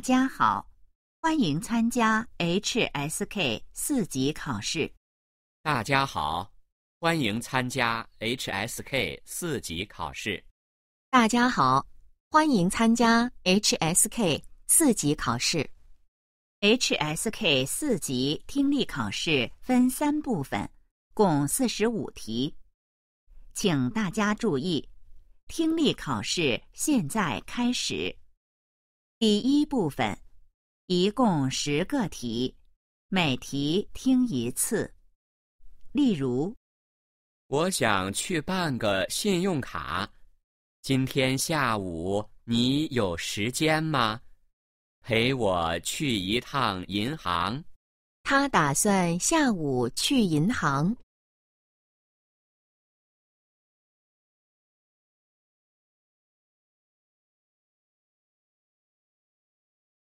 大家好，欢迎参加 HSK 四级考试。大家好，欢迎参加 HSK 四级考试。大家好，欢迎参加 HSK 四级考试。HSK 四级听力考试分三部分，共四十五题，请大家注意。听力考试现在开始。第一部分，一共十个题，每题听一次。例如，我想去办个信用卡。今天下午你有时间吗？陪我去一趟银行。他打算下午去银行。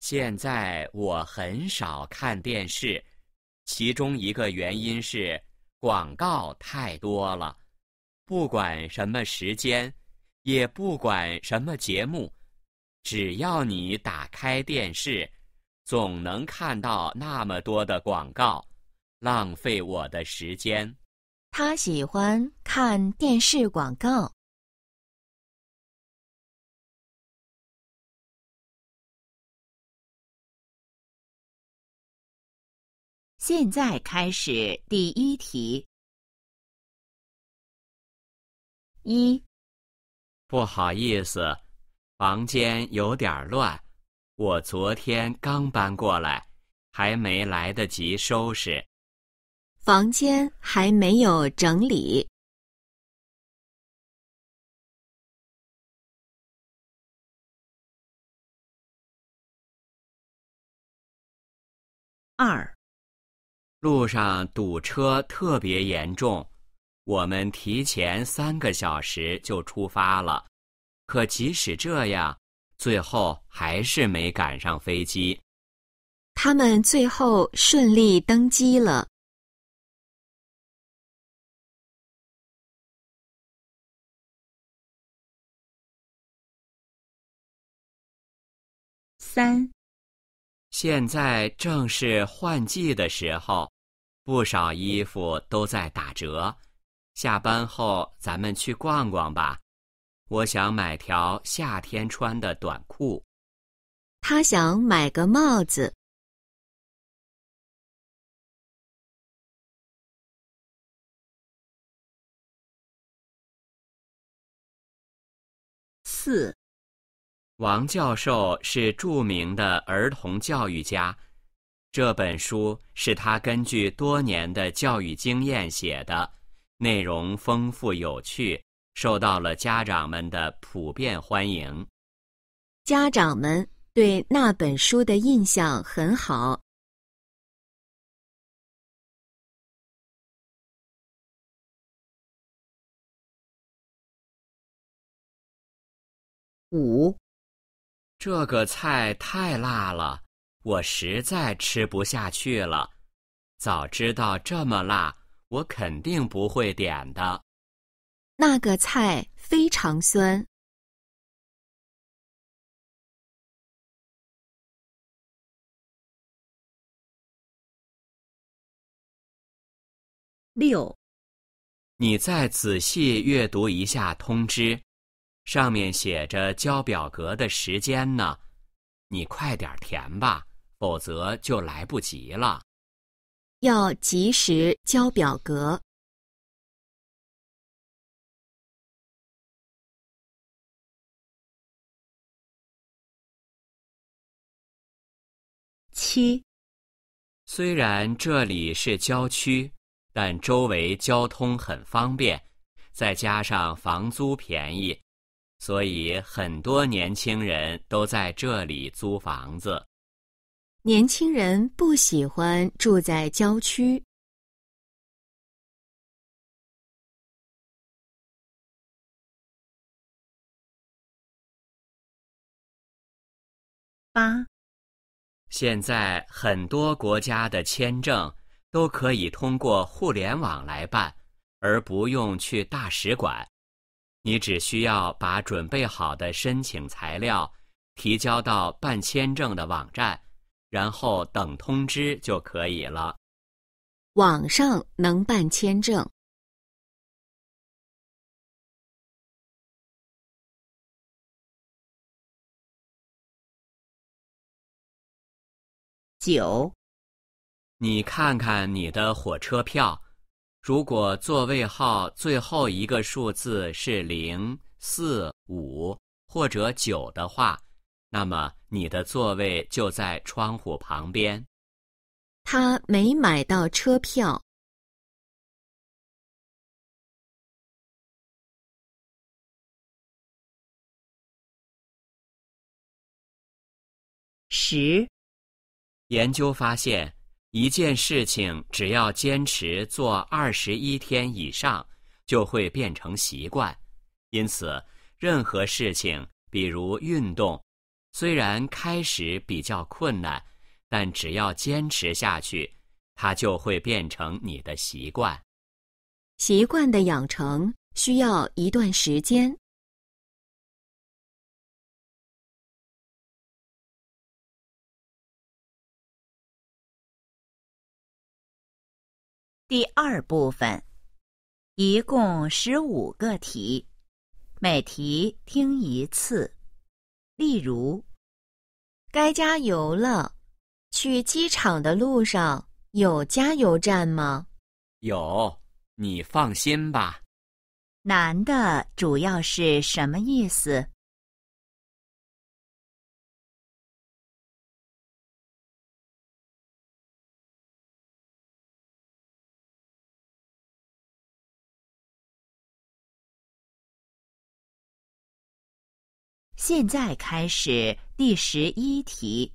现在我很少看电视，其中一个原因是广告太多了。不管什么时间，也不管什么节目，只要你打开电视，总能看到那么多的广告，浪费我的时间。他喜欢看电视广告。现在开始第一题。一，不好意思，房间有点乱，我昨天刚搬过来，还没来得及收拾，房间还没有整理。二。路上堵车特别严重，我们提前三个小时就出发了，可即使这样，最后还是没赶上飞机。他们最后顺利登机了。三，现在正是换季的时候。不少衣服都在打折，下班后咱们去逛逛吧。我想买条夏天穿的短裤。他想买个帽子。四，王教授是著名的儿童教育家。这本书是他根据多年的教育经验写的，内容丰富有趣，受到了家长们的普遍欢迎。家长们对那本书的印象很好。五，这个菜太辣了。我实在吃不下去了，早知道这么辣，我肯定不会点的。那个菜非常酸。六，你再仔细阅读一下通知，上面写着交表格的时间呢，你快点填吧。否则就来不及了。要及时交表格。七，虽然这里是郊区，但周围交通很方便，再加上房租便宜，所以很多年轻人都在这里租房子。年轻人不喜欢住在郊区。八，现在很多国家的签证都可以通过互联网来办，而不用去大使馆。你只需要把准备好的申请材料提交到办签证的网站。然后等通知就可以了。网上能办签证。九，你看看你的火车票，如果座位号最后一个数字是零、四、五或者九的话。那么你的座位就在窗户旁边。他没买到车票。十，研究发现，一件事情只要坚持做二十一天以上，就会变成习惯。因此，任何事情，比如运动。虽然开始比较困难，但只要坚持下去，它就会变成你的习惯。习惯的养成需要一段时间。第二部分，一共十五个题，每题听一次。例如，该加油了。去机场的路上有加油站吗？有，你放心吧。男的主要是什么意思？现在开始第十一题。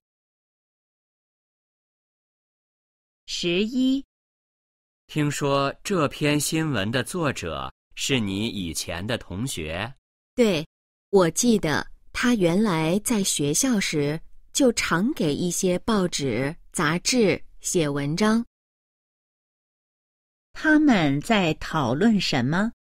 十一，听说这篇新闻的作者是你以前的同学。对，我记得他原来在学校时就常给一些报纸、杂志写文章。他们在讨论什么？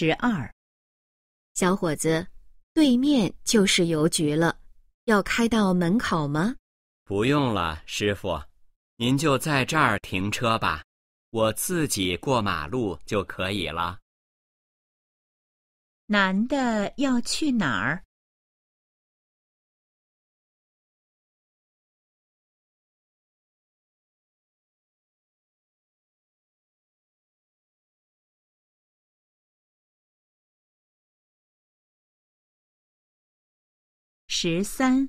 十二，小伙子，对面就是邮局了，要开到门口吗？不用了，师傅，您就在这儿停车吧，我自己过马路就可以了。男的要去哪儿？十三，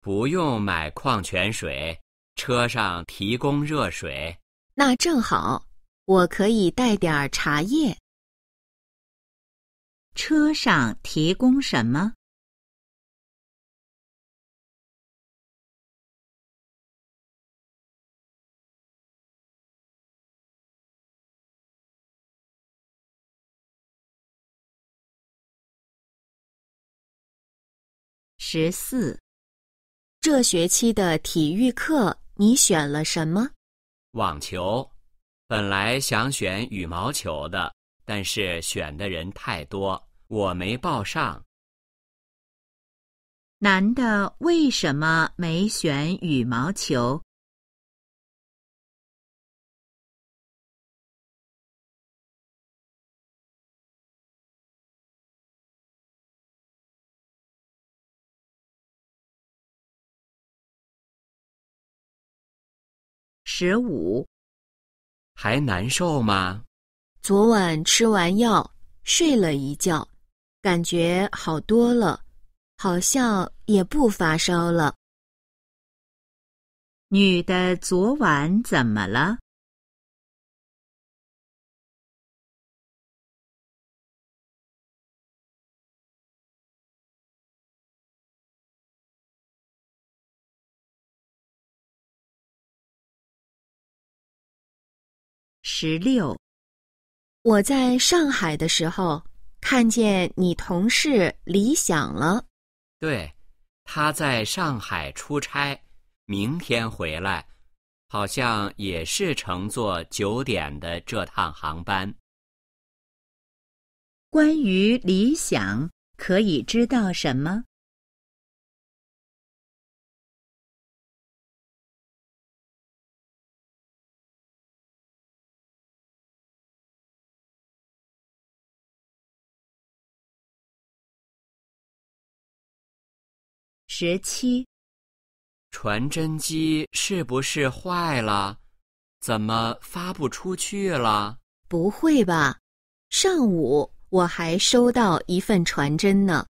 不用买矿泉水，车上提供热水。那正好，我可以带点茶叶。车上提供什么？十四，这学期的体育课你选了什么？网球。本来想选羽毛球的，但是选的人太多，我没报上。男的为什么没选羽毛球？十五，还难受吗？昨晚吃完药睡了一觉，感觉好多了，好像也不发烧了。女的昨晚怎么了？十六，我在上海的时候看见你同事李想了。对，他在上海出差，明天回来，好像也是乘坐九点的这趟航班。关于理想，可以知道什么？十七，传真机是不是坏了？怎么发不出去了？不会吧，上午我还收到一份传真呢。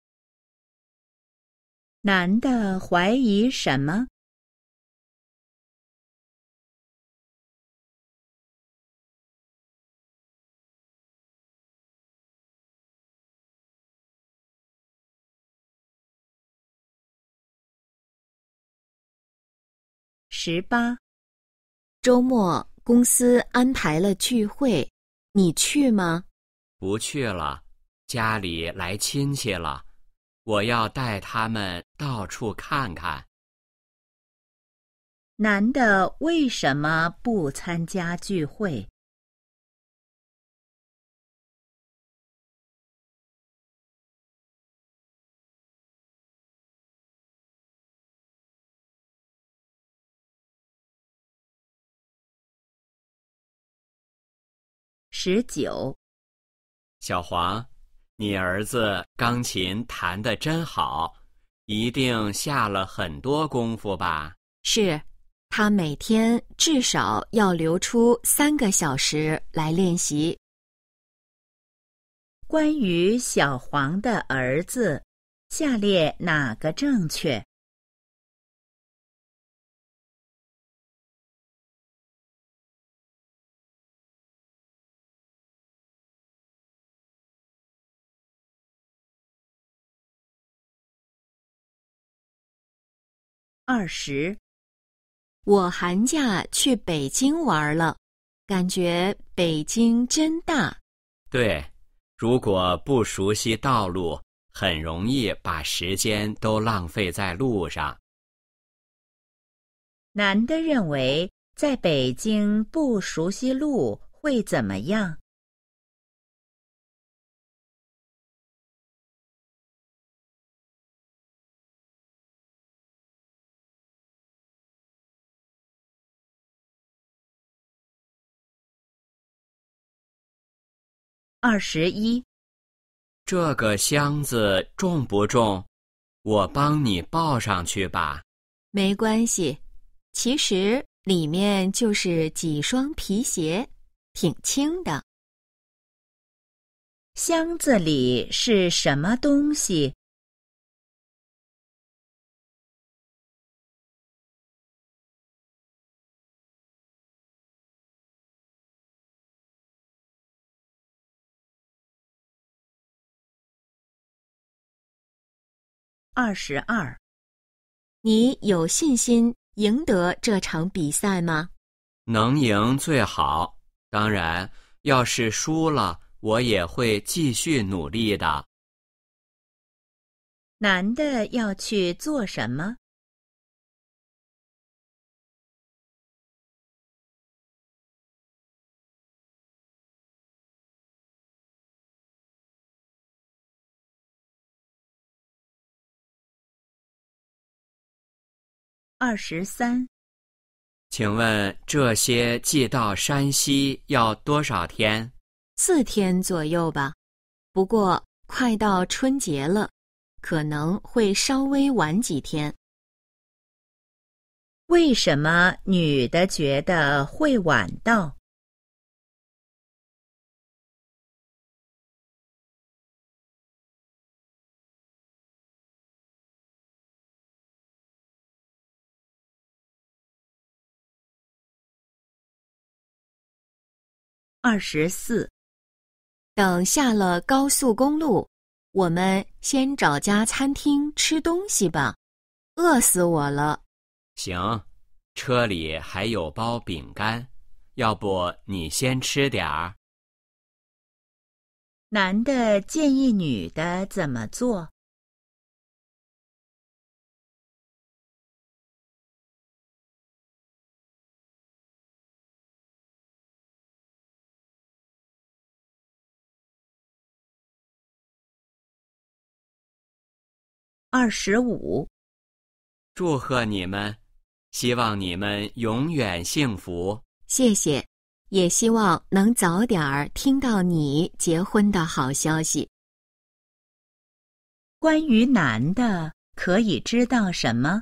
男的怀疑什么？十八，周末公司安排了聚会，你去吗？不去了，家里来亲戚了，我要带他们到处看看。男的为什么不参加聚会？十九，小黄，你儿子钢琴弹得真好，一定下了很多功夫吧？是，他每天至少要留出三个小时来练习。关于小黄的儿子，下列哪个正确？二十，我寒假去北京玩了，感觉北京真大。对，如果不熟悉道路，很容易把时间都浪费在路上。男的认为，在北京不熟悉路会怎么样？二十一，这个箱子重不重？我帮你抱上去吧。没关系，其实里面就是几双皮鞋，挺轻的。箱子里是什么东西？二十二，你有信心赢得这场比赛吗？能赢最好，当然，要是输了，我也会继续努力的。男的要去做什么？二十三，请问这些寄到山西要多少天？四天左右吧，不过快到春节了，可能会稍微晚几天。为什么女的觉得会晚到？二十四，等下了高速公路，我们先找家餐厅吃东西吧，饿死我了。行，车里还有包饼干，要不你先吃点儿。男的建议女的怎么做？二十五，祝贺你们！希望你们永远幸福。谢谢，也希望能早点儿听到你结婚的好消息。关于男的，可以知道什么？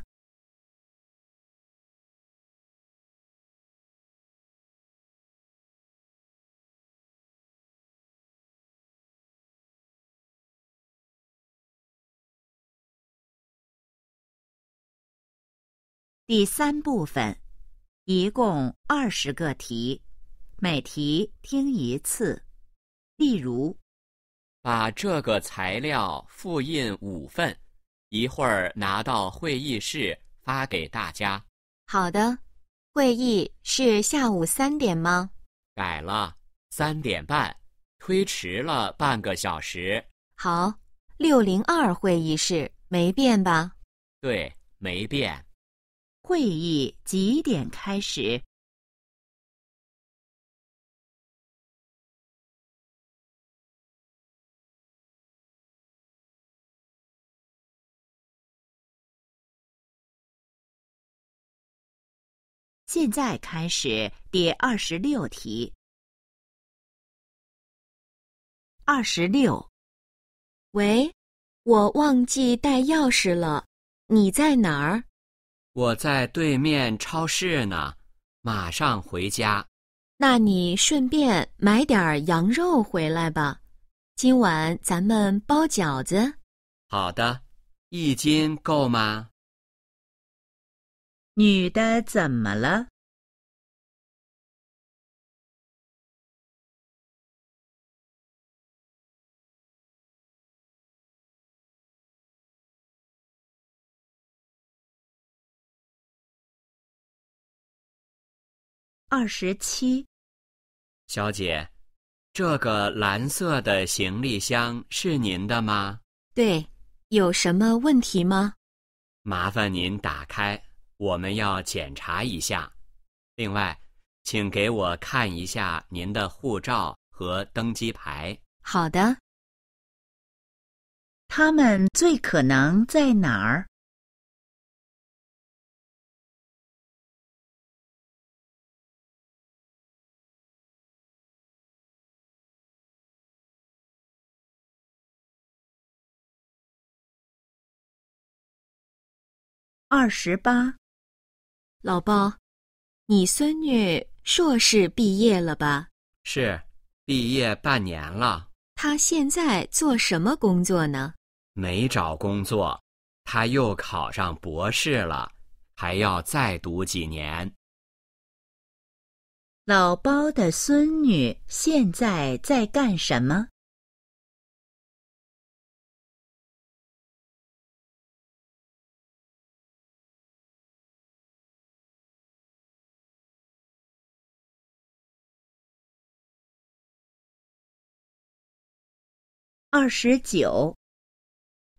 第三部分，一共二十个题，每题听一次。例如，把这个材料复印五份，一会儿拿到会议室发给大家。好的，会议是下午三点吗？改了，三点半，推迟了半个小时。好，六零二会议室没变吧？对，没变。会议几点开始？现在开始第二十六题。二十六，喂，我忘记带钥匙了，你在哪儿？我在对面超市呢，马上回家。那你顺便买点羊肉回来吧，今晚咱们包饺子。好的，一斤够吗？女的怎么了？二十七，小姐，这个蓝色的行李箱是您的吗？对，有什么问题吗？麻烦您打开，我们要检查一下。另外，请给我看一下您的护照和登机牌。好的，他们最可能在哪儿？二十八，老包，你孙女硕士毕业了吧？是，毕业半年了。她现在做什么工作呢？没找工作，她又考上博士了，还要再读几年。老包的孙女现在在干什么？二十九，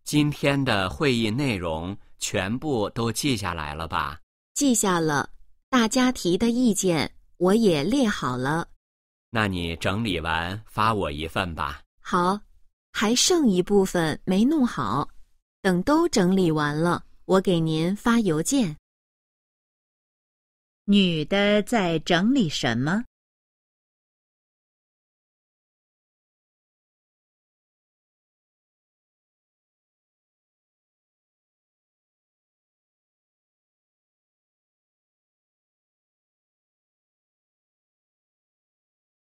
今天的会议内容全部都记下来了吧？记下了，大家提的意见我也列好了。那你整理完发我一份吧。好，还剩一部分没弄好，等都整理完了，我给您发邮件。女的在整理什么？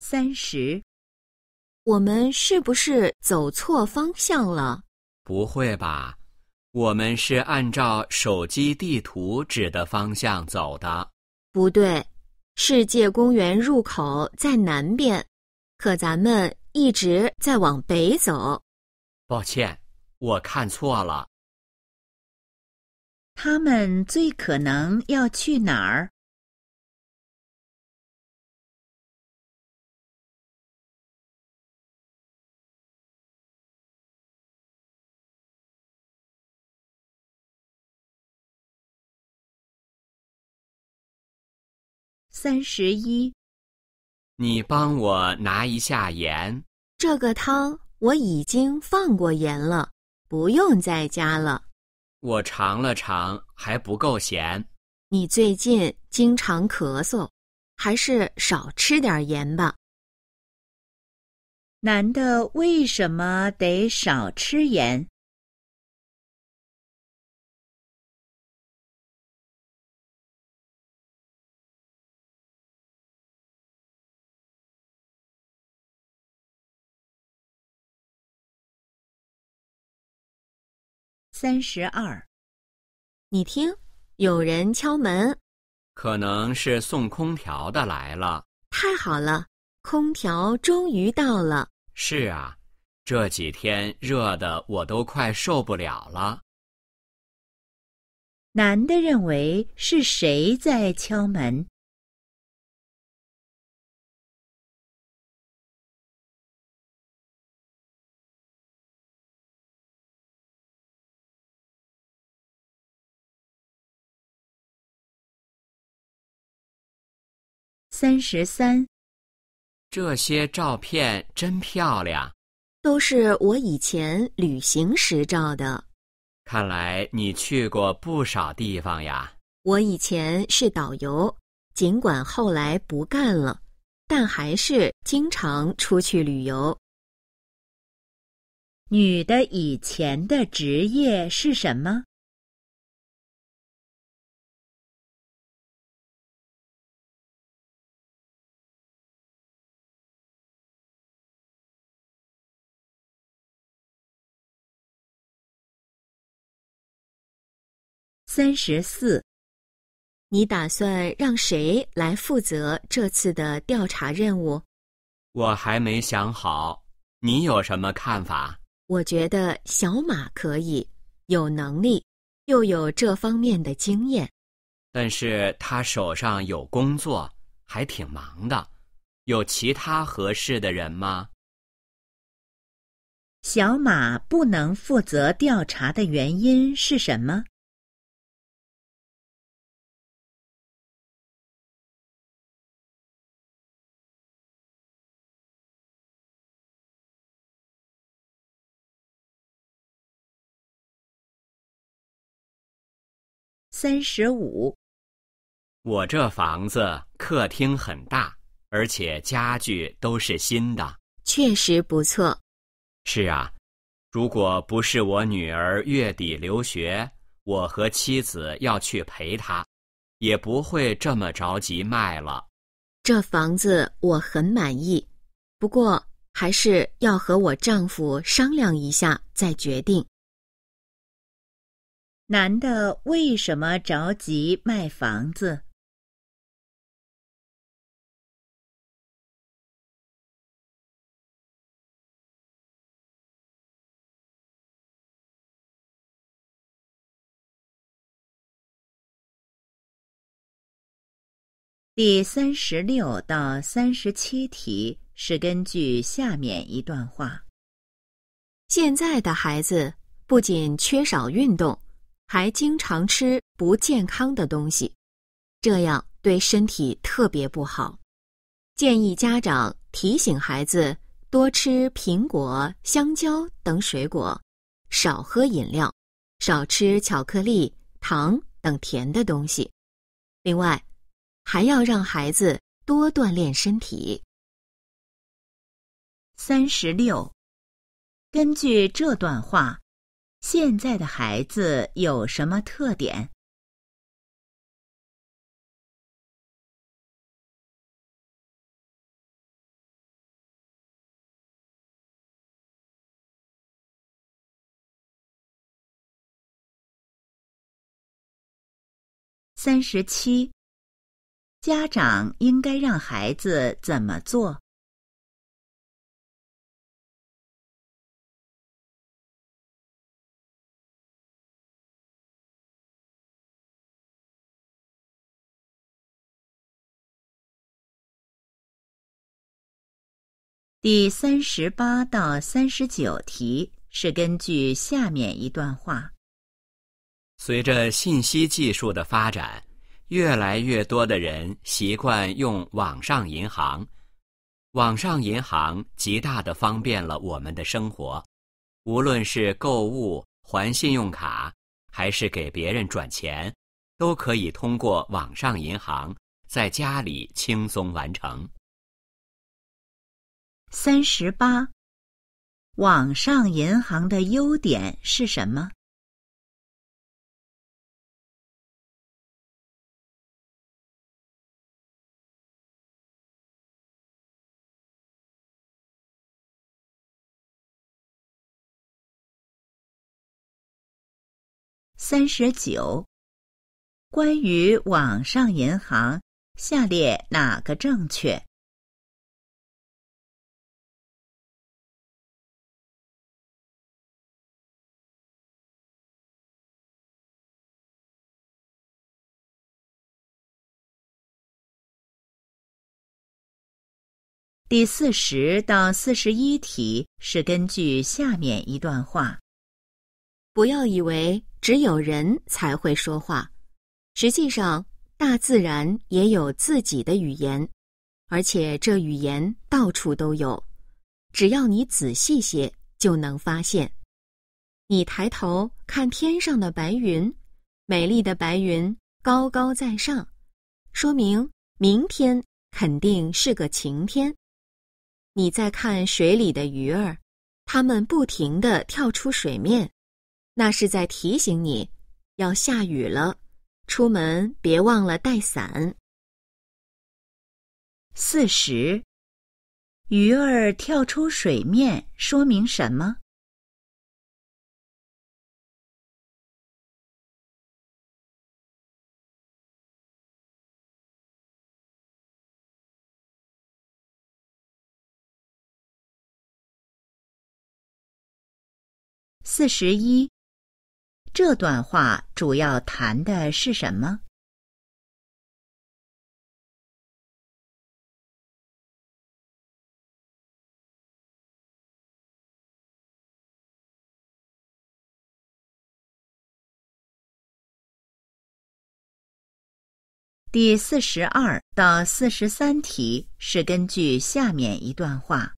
三十，我们是不是走错方向了？不会吧，我们是按照手机地图指的方向走的。不对，世界公园入口在南边，可咱们一直在往北走。抱歉，我看错了。他们最可能要去哪儿？三十一，你帮我拿一下盐。这个汤我已经放过盐了，不用再加了。我尝了尝，还不够咸。你最近经常咳嗽，还是少吃点盐吧。男的为什么得少吃盐？三十二，你听，有人敲门，可能是送空调的来了。太好了，空调终于到了。是啊，这几天热的我都快受不了了。男的认为是谁在敲门？三十三，这些照片真漂亮，都是我以前旅行时照的。看来你去过不少地方呀。我以前是导游，尽管后来不干了，但还是经常出去旅游。女的以前的职业是什么？三十四，你打算让谁来负责这次的调查任务？我还没想好。你有什么看法？我觉得小马可以，有能力，又有这方面的经验。但是他手上有工作，还挺忙的。有其他合适的人吗？小马不能负责调查的原因是什么？三十五，我这房子客厅很大，而且家具都是新的，确实不错。是啊，如果不是我女儿月底留学，我和妻子要去陪她，也不会这么着急卖了。这房子我很满意，不过还是要和我丈夫商量一下再决定。男的为什么着急卖房子？第三十六到三十七题是根据下面一段话：现在的孩子不仅缺少运动。还经常吃不健康的东西，这样对身体特别不好。建议家长提醒孩子多吃苹果、香蕉等水果，少喝饮料，少吃巧克力、糖等甜的东西。另外，还要让孩子多锻炼身体。三十六，根据这段话。现在的孩子有什么特点？三十七，家长应该让孩子怎么做？第三十八到三十九题是根据下面一段话：随着信息技术的发展，越来越多的人习惯用网上银行。网上银行极大的方便了我们的生活，无论是购物、还信用卡，还是给别人转钱，都可以通过网上银行在家里轻松完成。三十八，网上银行的优点是什么？三十九，关于网上银行，下列哪个正确？第四十到四十一题是根据下面一段话：不要以为只有人才会说话，实际上大自然也有自己的语言，而且这语言到处都有，只要你仔细些就能发现。你抬头看天上的白云，美丽的白云高高在上，说明明天肯定是个晴天。你在看水里的鱼儿，它们不停地跳出水面，那是在提醒你要下雨了，出门别忘了带伞。四十，鱼儿跳出水面说明什么？四十一，这段话主要谈的是什么？第四十二到四十三题是根据下面一段话。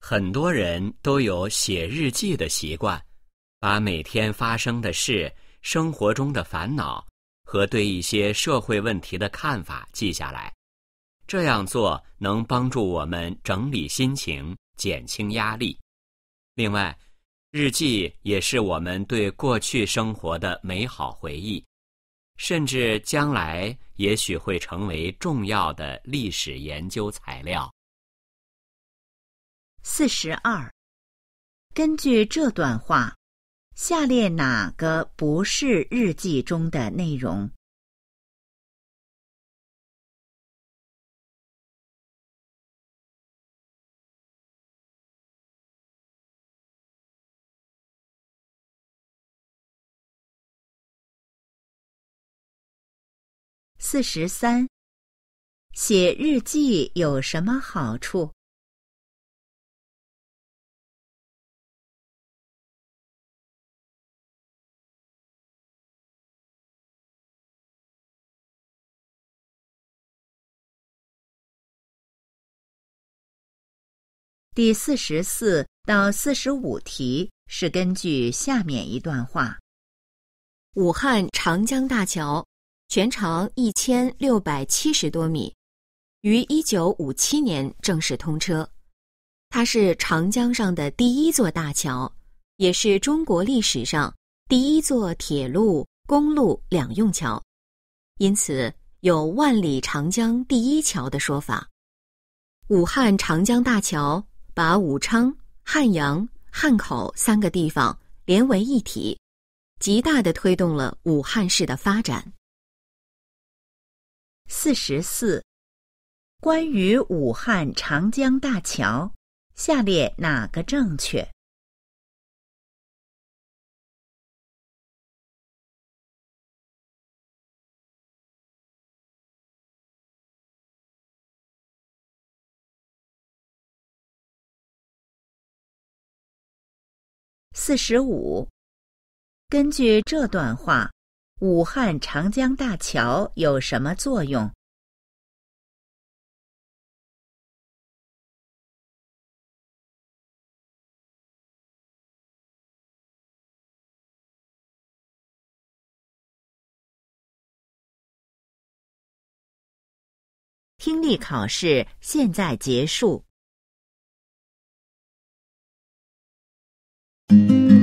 很多人都有写日记的习惯，把每天发生的事、生活中的烦恼和对一些社会问题的看法记下来。这样做能帮助我们整理心情、减轻压力。另外，日记也是我们对过去生活的美好回忆，甚至将来也许会成为重要的历史研究材料。四十二，根据这段话，下列哪个不是日记中的内容？四十三，写日记有什么好处？第四十四到四十五题是根据下面一段话：武汉长江大桥全长一千六百七十多米，于一九五七年正式通车。它是长江上的第一座大桥，也是中国历史上第一座铁路公路两用桥，因此有“万里长江第一桥”的说法。武汉长江大桥。把武昌、汉阳、汉口三个地方连为一体，极大地推动了武汉市的发展。四十四，关于武汉长江大桥，下列哪个正确？四十五。根据这段话，武汉长江大桥有什么作用？听力考试现在结束。thank you